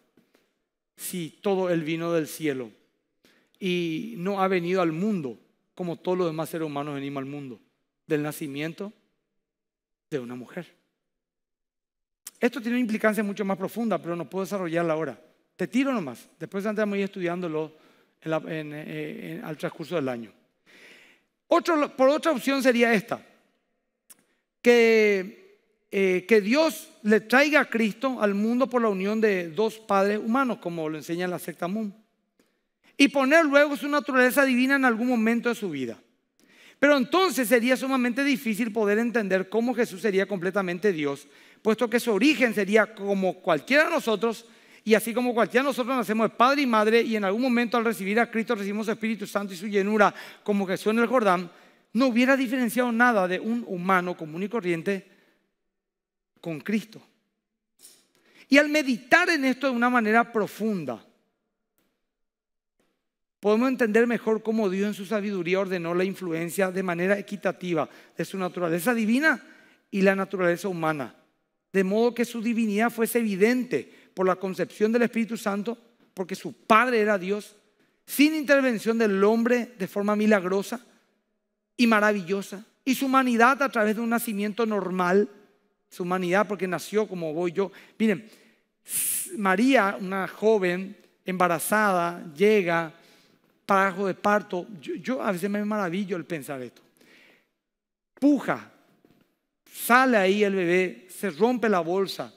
si todo él vino del cielo y no ha venido al mundo como todos los demás seres humanos venimos al mundo, del nacimiento de una mujer. Esto tiene una implicancia mucho más profunda, pero no puedo desarrollarla ahora. Te tiro nomás, después andamos estudiándolo eh, al transcurso del año por otra opción sería esta, que, eh, que Dios le traiga a Cristo al mundo por la unión de dos padres humanos, como lo enseña la secta Moon, y poner luego su naturaleza divina en algún momento de su vida. Pero entonces sería sumamente difícil poder entender cómo Jesús sería completamente Dios, puesto que su origen sería como cualquiera de nosotros, y así como cualquiera de nosotros nacemos de padre y madre y en algún momento al recibir a Cristo recibimos su Espíritu Santo y su llenura, como Jesús en el Jordán, no hubiera diferenciado nada de un humano común y corriente con Cristo. Y al meditar en esto de una manera profunda, podemos entender mejor cómo Dios en su sabiduría ordenó la influencia de manera equitativa de su naturaleza divina y la naturaleza humana, de modo que su divinidad fuese evidente por la concepción del Espíritu Santo, porque su padre era Dios, sin intervención del hombre de forma milagrosa y maravillosa, y su humanidad a través de un nacimiento normal, su humanidad porque nació como voy yo. Miren, María, una joven embarazada, llega, algo de parto, yo, yo a veces me maravillo el pensar esto. Puja, sale ahí el bebé, se rompe la bolsa,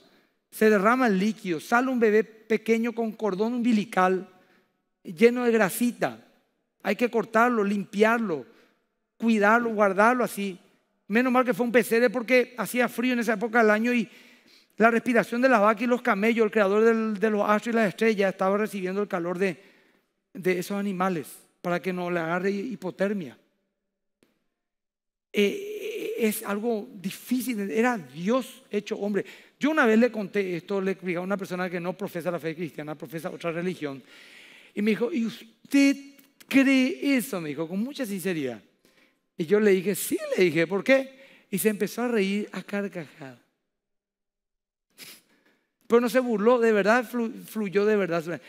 se derrama el líquido, sale un bebé pequeño con cordón umbilical lleno de grasita. Hay que cortarlo, limpiarlo, cuidarlo, guardarlo así. Menos mal que fue un PCR porque hacía frío en esa época del año y la respiración de las vacas y los camellos, el creador de los astros y las estrellas, estaba recibiendo el calor de, esos animales para que no le agarre hipotermia. Eh, es algo difícil, era Dios hecho hombre. Yo una vez le conté esto, le explicaba a una persona que no profesa la fe cristiana, profesa otra religión, y me dijo, ¿y usted cree eso? Me dijo, con mucha sinceridad. Y yo le dije, sí, le dije, ¿por qué? Y se empezó a reír a carcajada. Pero no se burló, de verdad fluyó de verdad.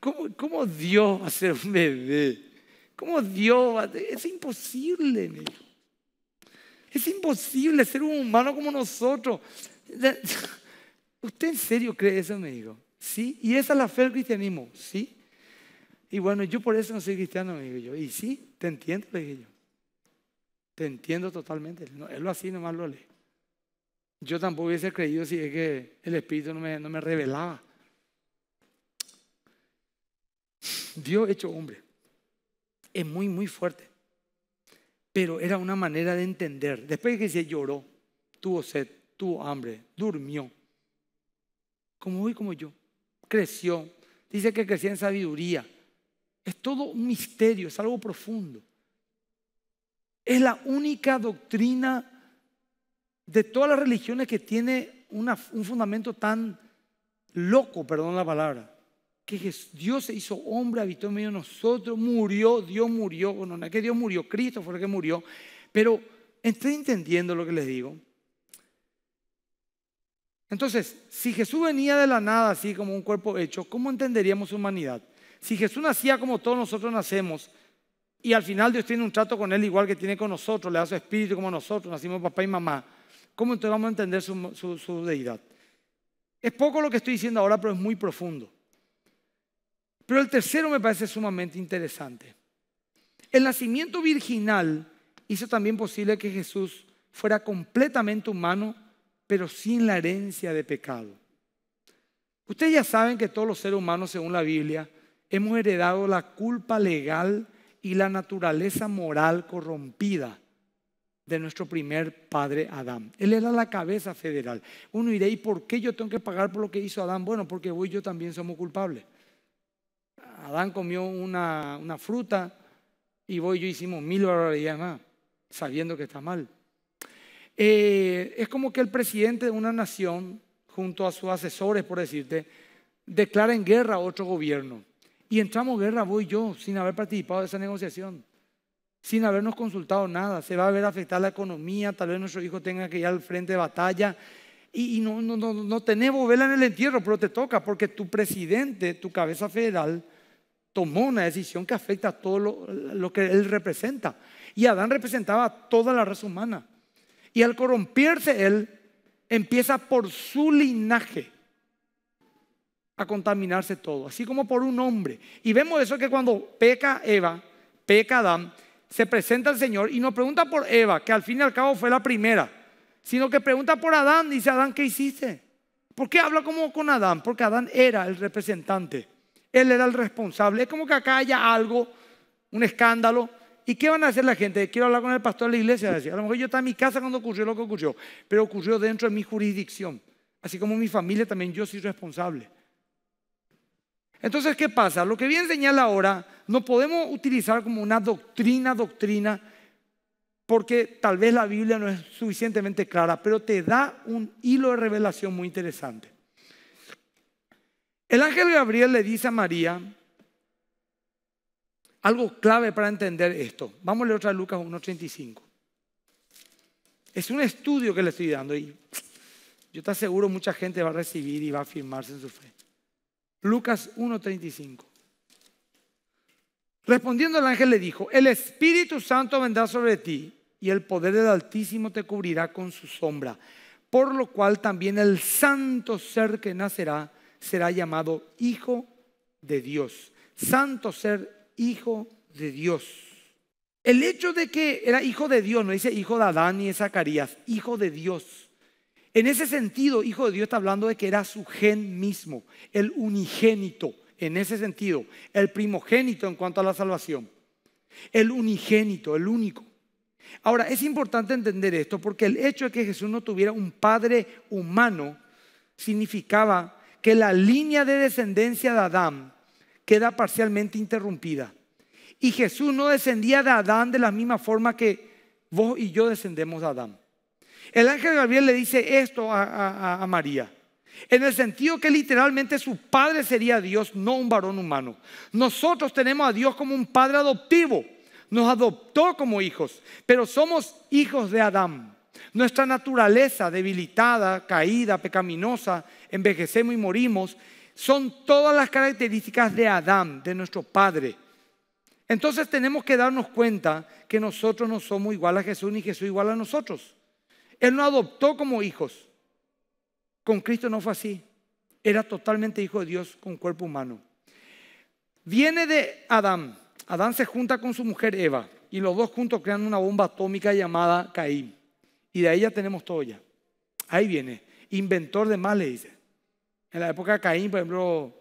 ¿Cómo, cómo Dios va a ser un bebé? ¿Cómo Dios Es imposible, me dijo. Es imposible ser un humano como nosotros. <laughs> ¿Usted en serio cree eso? Me dijo. ¿Sí? ¿Y esa es la fe del cristianismo? ¿Sí? Y bueno, yo por eso no soy cristiano, me dijo yo. Y sí, te entiendo, le dije yo. Te entiendo totalmente. él lo así nomás lo lee. Yo tampoco hubiese creído si es que el Espíritu no me, no me revelaba. Dios hecho hombre. Es muy, muy fuerte. Pero era una manera de entender. Después que se lloró, tuvo sed, tuvo hambre, durmió. Como hoy, como yo. Creció. Dice que crecía en sabiduría. Es todo un misterio, es algo profundo. Es la única doctrina de todas las religiones que tiene una, un fundamento tan loco, perdón la palabra, que Dios se hizo hombre, habitó en medio de nosotros, murió, Dios murió, bueno, no es que Dios murió, Cristo fue el que murió, pero estoy entendiendo lo que les digo. Entonces, si Jesús venía de la nada, así como un cuerpo hecho, ¿cómo entenderíamos su humanidad? Si Jesús nacía como todos nosotros nacemos, y al final Dios tiene un trato con él igual que tiene con nosotros, le da su espíritu como nosotros, nacimos papá y mamá, ¿cómo entonces vamos a entender su, su deidad? Es poco lo que estoy diciendo ahora, pero es muy profundo. Pero el tercero me parece sumamente interesante. El nacimiento virginal hizo también posible que Jesús fuera completamente humano pero sin la herencia de pecado. Ustedes ya saben que todos los seres humanos, según la Biblia, hemos heredado la culpa legal y la naturaleza moral corrompida de nuestro primer padre Adán. Él era la cabeza federal. Uno dirá, ¿y por qué yo tengo que pagar por lo que hizo Adán? Bueno, porque vos y yo también somos culpables. Adán comió una, fruta y vos y yo hicimos mil barbaridades más, sabiendo que está mal. Eh, es como que el presidente de una nación, junto a sus asesores, por decirte, declara en guerra a otro gobierno. Y entramos en guerra, voy yo, sin haber participado de esa negociación, sin habernos consultado nada. Se va a ver afectar la economía, tal vez nuestro hijo tenga que ir al frente de batalla. Y, no, tenemos vela en el entierro, pero te toca, porque tu presidente, tu cabeza federal, tomó una decisión que afecta a todo lo, lo que él representa. Y Adán representaba a toda la raza humana. Y al corrompirse él, empieza por su linaje a contaminarse todo, así como por un hombre. Y vemos eso que cuando peca Eva, peca Adán, se presenta al Señor y no pregunta por Eva, que al fin y al cabo fue la primera, sino que pregunta por Adán, dice Adán, ¿qué hiciste? ¿Por qué habla como con Adán? Porque Adán era el representante, él era el responsable. Es como que acá haya algo, un escándalo, ¿Y qué van a hacer la gente? Quiero hablar con el pastor de la iglesia. A lo mejor yo estaba en mi casa cuando ocurrió lo que ocurrió, pero ocurrió dentro de mi jurisdicción. Así como mi familia también, yo soy responsable. Entonces, ¿qué pasa? Lo que bien señala ahora no podemos utilizar como una doctrina, doctrina, porque tal vez la Biblia no es suficientemente clara, pero te da un hilo de revelación muy interesante. El ángel Gabriel le dice a María, algo clave para entender esto. Vamos a leer otra Lucas 1.35. Es un estudio que le estoy dando y yo te aseguro mucha gente va a recibir y va a firmarse en su fe. Lucas 1.35. Respondiendo el ángel le dijo, el Espíritu Santo vendrá sobre ti y el poder del Altísimo te cubrirá con su sombra, por lo cual también el santo ser que nacerá será llamado Hijo de Dios. Santo ser hijo de Dios. El hecho de que era hijo de Dios, no dice hijo de Adán ni de Zacarías, hijo de Dios. En ese sentido, hijo de Dios está hablando de que era su gen mismo, el unigénito, en ese sentido, el primogénito en cuanto a la salvación, el unigénito, el único. Ahora, es importante entender esto porque el hecho de que Jesús no tuviera un padre humano significaba que la línea de descendencia de Adán queda parcialmente interrumpida. Y Jesús no descendía de Adán de la misma forma que vos y yo descendemos de Adán. El ángel Gabriel le dice esto a, a María. En el sentido que literalmente su padre sería Dios, no un varón humano. Nosotros tenemos a Dios como un padre adoptivo. Nos adoptó como hijos, pero somos hijos de Adán. Nuestra naturaleza debilitada, caída, pecaminosa, envejecemos y morimos, son todas las características de Adán, de nuestro Padre. Entonces tenemos que darnos cuenta que nosotros no somos igual a Jesús ni Jesús igual a nosotros. Él nos adoptó como hijos. Con Cristo no fue así. Era totalmente hijo de Dios con cuerpo humano. Viene de Adán. Adán se junta con su mujer Eva y los dos juntos crean una bomba atómica llamada Caín. Y de ahí ya tenemos todo ya. Ahí viene. Inventor de males, en la época de Caín, por ejemplo,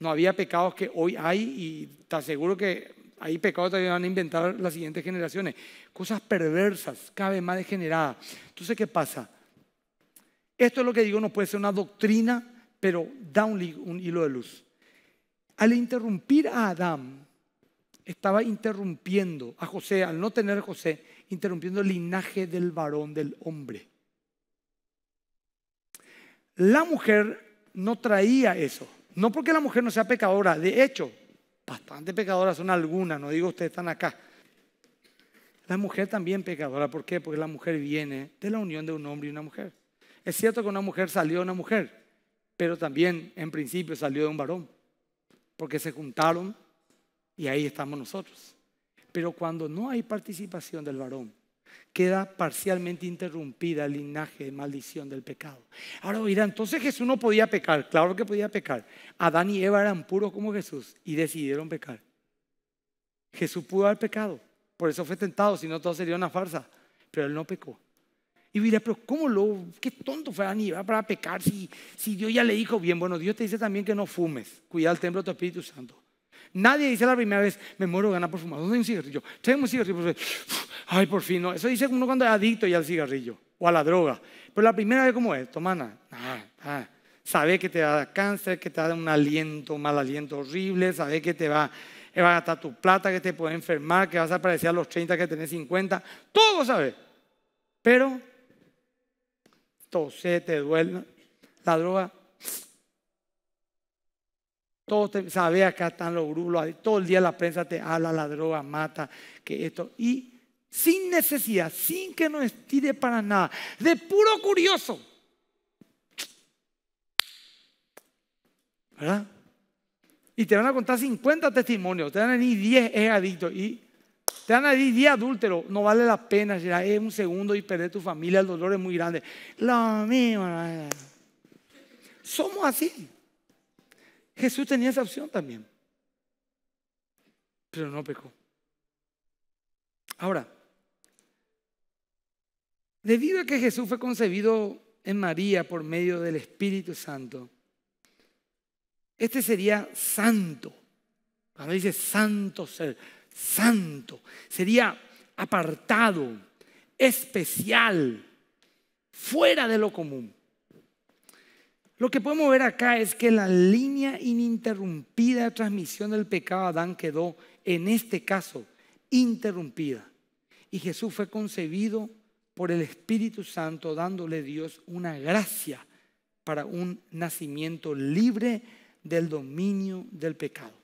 no había pecados que hoy hay y te aseguro que hay pecados que van a inventar las siguientes generaciones. Cosas perversas, cada vez más degeneradas. Entonces, ¿qué pasa? Esto es lo que digo, no puede ser una doctrina, pero da un, hilo de luz. Al interrumpir a Adán, estaba interrumpiendo a José, al no tener José, interrumpiendo el linaje del varón, del hombre. La mujer no traía eso. No porque la mujer no sea pecadora, de hecho, bastante pecadoras son algunas, no digo ustedes están acá. La mujer también pecadora, ¿por qué? Porque la mujer viene de la unión de un hombre y una mujer. Es cierto que una mujer salió de una mujer, pero también en principio salió de un varón, porque se juntaron y ahí estamos nosotros. Pero cuando no hay participación del varón, queda parcialmente interrumpida el linaje de maldición del pecado. Ahora mira, entonces Jesús no podía pecar, claro que podía pecar. Adán y Eva eran puros como Jesús y decidieron pecar. Jesús pudo haber pecado, por eso fue tentado, si no todo sería una farsa, pero él no pecó. Y mira: pero ¿cómo lo, qué tonto fue Adán y Eva para pecar si, si Dios ya le dijo bien? Bueno, Dios te dice también que no fumes, cuida el templo de tu Espíritu Santo. Nadie dice la primera vez, me muero de ganas por fumar. ¿Dónde hay un cigarrillo? Tengo un cigarrillo. Pues, ay, por fin, no. Eso dice uno cuando es adicto ya al cigarrillo o a la droga. Pero la primera vez, ¿cómo es? Toma nada. Sabe que te va a dar cáncer, que te da un aliento, un mal aliento horrible, sabe que te va, va a gastar tu plata, que te puede enfermar, que vas a aparecer a los 30, que tenés 50. Todo sabe. Pero tosé, te duele. La droga todos te, sabe, acá están los grupos, todo el día la prensa te habla, la droga mata, que esto. Y sin necesidad, sin que nos estire para nada, de puro curioso. ¿Verdad? Y te van a contar 50 testimonios, te van a decir 10 es y te van a decir 10 adúlteros, no vale la pena, será es un segundo y perder tu familia, el dolor es muy grande. Lo mismo. Eh. Somos así. Jesús tenía esa opción también, pero no pecó. Ahora, debido a que Jesús fue concebido en María por medio del Espíritu Santo, este sería santo. Cuando dice santo ser, santo, sería apartado, especial, fuera de lo común. Lo que podemos ver acá es que la línea ininterrumpida de transmisión del pecado a Adán quedó, en este caso, interrumpida. Y Jesús fue concebido por el Espíritu Santo, dándole Dios una gracia para un nacimiento libre del dominio del pecado.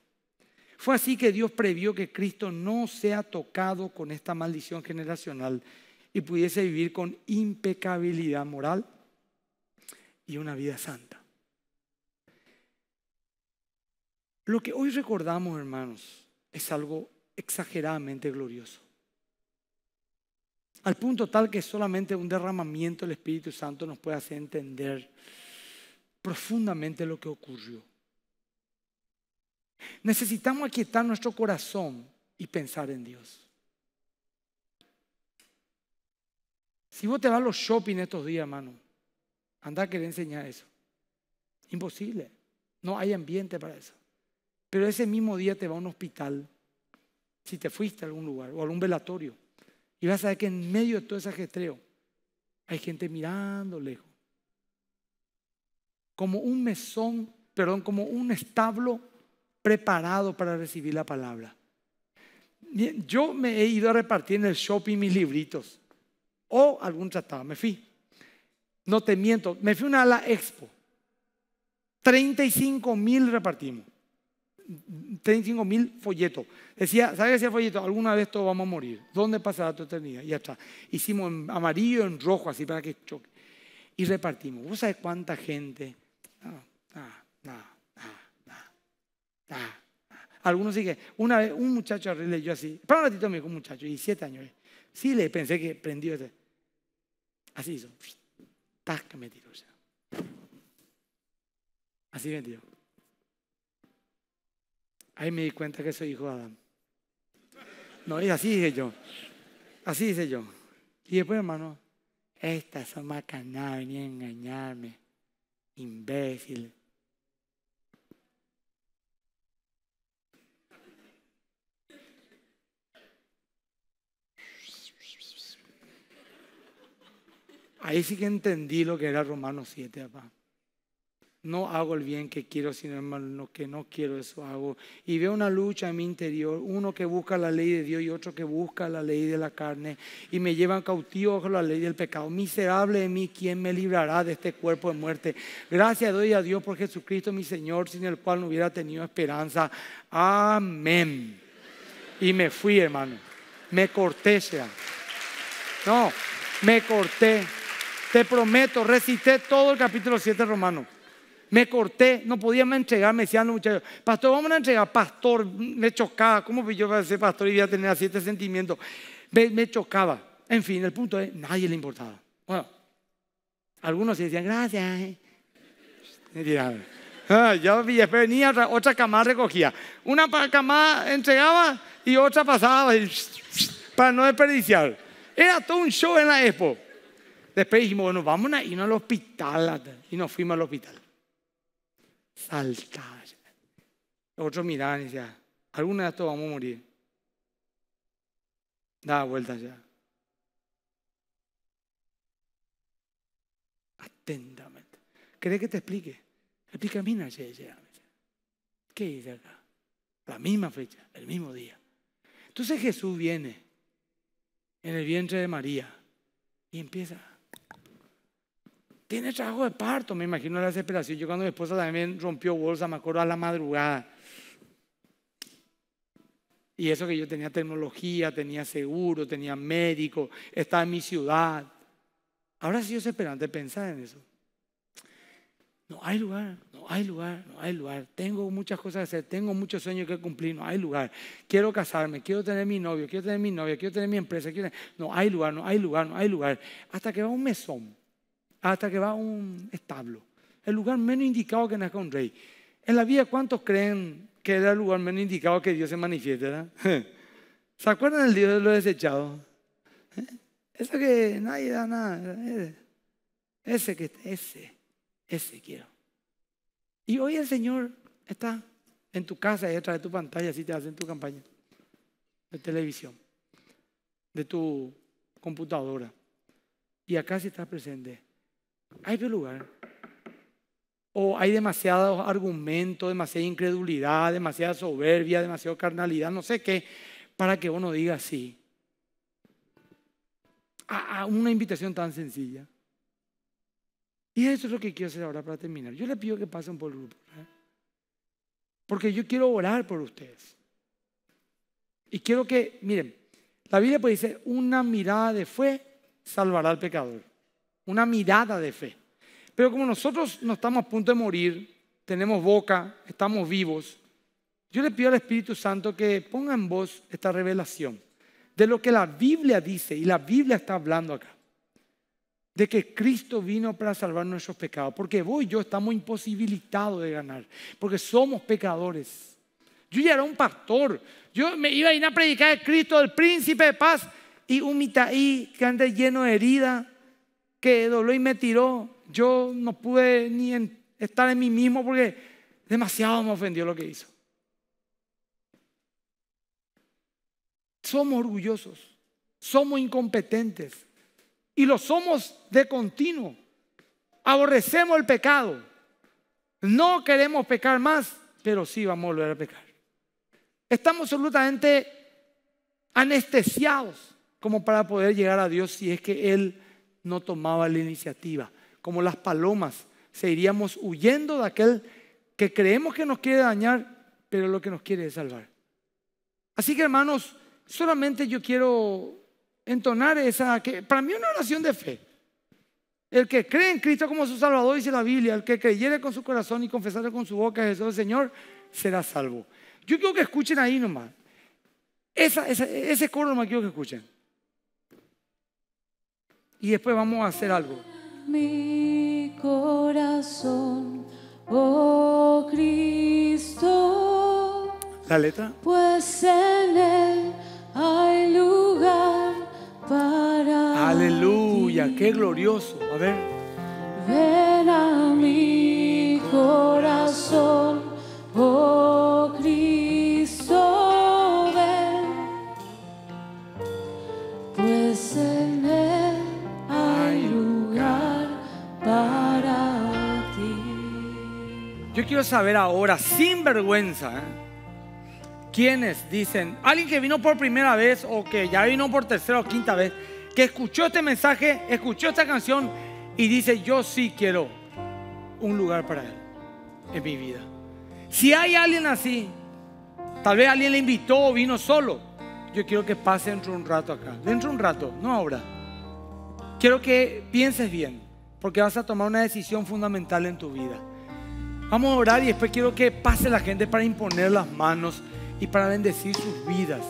Fue así que Dios previó que Cristo no sea tocado con esta maldición generacional y pudiese vivir con impecabilidad moral y una vida santa. Lo que hoy recordamos, hermanos, es algo exageradamente glorioso. Al punto tal que solamente un derramamiento del Espíritu Santo nos puede hacer entender profundamente lo que ocurrió. Necesitamos aquietar nuestro corazón y pensar en Dios. Si vos te vas a los shopping estos días, hermano, Anda a querer enseñar eso. Imposible. No hay ambiente para eso. Pero ese mismo día te va a un hospital, si te fuiste a algún lugar o a algún velatorio, y vas a ver que en medio de todo ese ajetreo hay gente mirando lejos. Como un mesón, perdón, como un establo preparado para recibir la palabra. Yo me he ido a repartir en el shopping mis libritos o algún tratado, me fui. No te miento, me fui a una ala expo. 35 mil repartimos. 35 mil folletos. Decía, ¿sabes qué decía folleto? Alguna vez todos vamos a morir. ¿Dónde pasará tu eternidad? Y ya está. Hicimos en amarillo, en rojo, así para que choque. Y repartimos. ¿Vos sabés cuánta gente? Ah, ah, ah, Algunos sí Una vez, un muchacho arreglé yo así. Para un ratito me dijo un muchacho, siete años. Sí, le pensé que prendió ese. Así hizo. Así me Ahí me di cuenta que soy hijo de Adán. No, y así dije yo. Así dice yo. Y después, hermano, estas son macanadas, venía a engañarme. imbécil. Ahí sí que entendí lo que era Romano 7, papá. No hago el bien que quiero, sino lo que no quiero, eso hago. Y veo una lucha en mi interior, uno que busca la ley de Dios y otro que busca la ley de la carne, y me llevan cautivo bajo la ley del pecado. Miserable de mí, ¿quién me librará de este cuerpo de muerte? Gracias doy a Dios por Jesucristo, mi Señor, sin el cual no hubiera tenido esperanza. Amén. Y me fui, hermano. Me corté, sea. No, me corté. Te prometo, recité todo el capítulo 7 romano. Me corté, no podía me entregar, me decían los muchachos, pastor, vamos a entregar, pastor, me chocaba, ¿cómo yo iba a ser pastor y iba a tener así este sentimiento? Me, chocaba. En fin, el punto es, nadie le importaba. Bueno, algunos se decían, gracias. Ya eh". Ah, venía, otra, otra camada recogía. Una camada entregaba y otra pasaba para no desperdiciar. Era todo un show en la expo. Después dijimos, bueno, vamos a irnos al hospital. Y nos fuimos al hospital. Saltar. Los otros miraban y decían, alguna de todos vamos a morir. Da vueltas ya. Atentamente. ¿Querés que te explique? Explícame, ¿qué hice acá? La misma fecha, el mismo día. Entonces Jesús viene en el vientre de María y empieza tiene trabajo de parto, me imagino la desesperación. Yo cuando mi esposa también rompió bolsa, me acuerdo a la madrugada. Y eso que yo tenía tecnología, tenía seguro, tenía médico, estaba en mi ciudad. Ahora sí, yo esperante, pensar en eso. No hay lugar, no hay lugar, no hay lugar. Tengo muchas cosas que hacer, tengo muchos sueños que cumplir, no hay lugar. Quiero casarme, quiero tener mi novio, quiero tener mi novia, quiero tener mi empresa. No hay lugar, no hay lugar, no hay lugar. Hasta que va un mesón hasta que va a un establo, el lugar menos indicado que nazca un rey. En la vida, ¿cuántos creen que era el lugar menos indicado que Dios se manifiesta? <laughs> ¿Se acuerdan del Dios de los desechados? ¿Eh? Ese que nadie da nada. Ese que ese, ese quiero. Y hoy el Señor está en tu casa y detrás de tu pantalla, así te hacen tu campaña de televisión, de tu computadora. Y acá sí estás presente hay lugar. O hay demasiados argumentos, demasiada incredulidad, demasiada soberbia, demasiada carnalidad, no sé qué, para que uno diga sí. A, una invitación tan sencilla. Y eso es lo que quiero hacer ahora para terminar. Yo le pido que pasen por el grupo. Porque yo quiero orar por ustedes. Y quiero que, miren, la Biblia pues dice, una mirada de fe salvará al pecador una mirada de fe. Pero como nosotros no estamos a punto de morir, tenemos boca, estamos vivos, yo le pido al Espíritu Santo que ponga en voz esta revelación de lo que la Biblia dice, y la Biblia está hablando acá, de que Cristo vino para salvar nuestros pecados, porque vos y yo estamos imposibilitados de ganar, porque somos pecadores. Yo ya era un pastor, yo me iba a ir a predicar a Cristo, el príncipe de paz, y un ahí que anda lleno de heridas que dobló y me tiró. Yo no pude ni estar en mí mismo porque demasiado me ofendió lo que hizo. Somos orgullosos, somos incompetentes y lo somos de continuo. Aborrecemos el pecado. No queremos pecar más, pero sí vamos a volver a pecar. Estamos absolutamente anestesiados como para poder llegar a Dios si es que Él no tomaba la iniciativa. Como las palomas, iríamos huyendo de aquel que creemos que nos quiere dañar, pero lo que nos quiere es salvar. Así que hermanos, solamente yo quiero entonar esa, que para mí es una oración de fe. El que cree en Cristo como su Salvador, dice la Biblia, el que creyere con su corazón y confesare con su boca a Jesús el Señor, será salvo. Yo quiero que escuchen ahí nomás. ese coro nomás quiero que escuchen y después vamos a hacer algo. Mi corazón, oh Cristo. La letra. Pues en él hay lugar para. Aleluya, qué glorioso. A ver. Ven a mi corazón, oh Yo quiero saber ahora, sin vergüenza, Quienes ¿eh? ¿quiénes dicen, alguien que vino por primera vez o que ya vino por tercera o quinta vez, que escuchó este mensaje, escuchó esta canción y dice, yo sí quiero un lugar para él en mi vida? Si hay alguien así, tal vez alguien le invitó o vino solo, yo quiero que pase dentro de un rato acá, dentro de un rato, no ahora. Quiero que pienses bien, porque vas a tomar una decisión fundamental en tu vida. Vamos a orar y después quiero que pase la gente para imponer las manos y para bendecir sus vidas.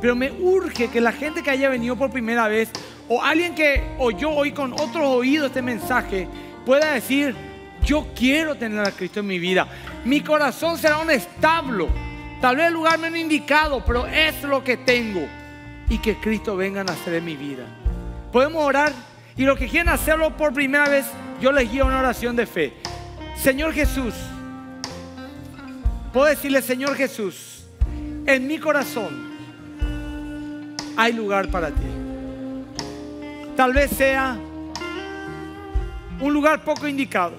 Pero me urge que la gente que haya venido por primera vez o alguien que oyó hoy con otros oídos este mensaje pueda decir, yo quiero tener a Cristo en mi vida. Mi corazón será un establo, tal vez el lugar menos indicado, pero es lo que tengo. Y que Cristo venga a hacer en mi vida. Podemos orar y los que quieran hacerlo por primera vez, yo les guío una oración de fe. Señor Jesús, puedo decirle, Señor Jesús, en mi corazón hay lugar para ti. Tal vez sea un lugar poco indicado,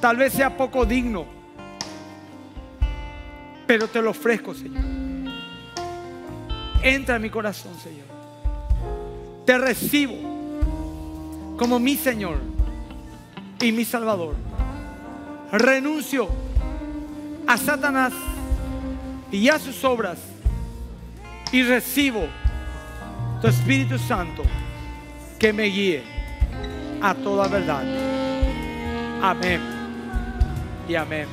tal vez sea poco digno, pero te lo ofrezco, Señor. Entra en mi corazón, Señor. Te recibo como mi Señor y mi Salvador. Renuncio a Satanás y a sus obras y recibo tu Espíritu Santo que me guíe a toda verdad. Amén y amén.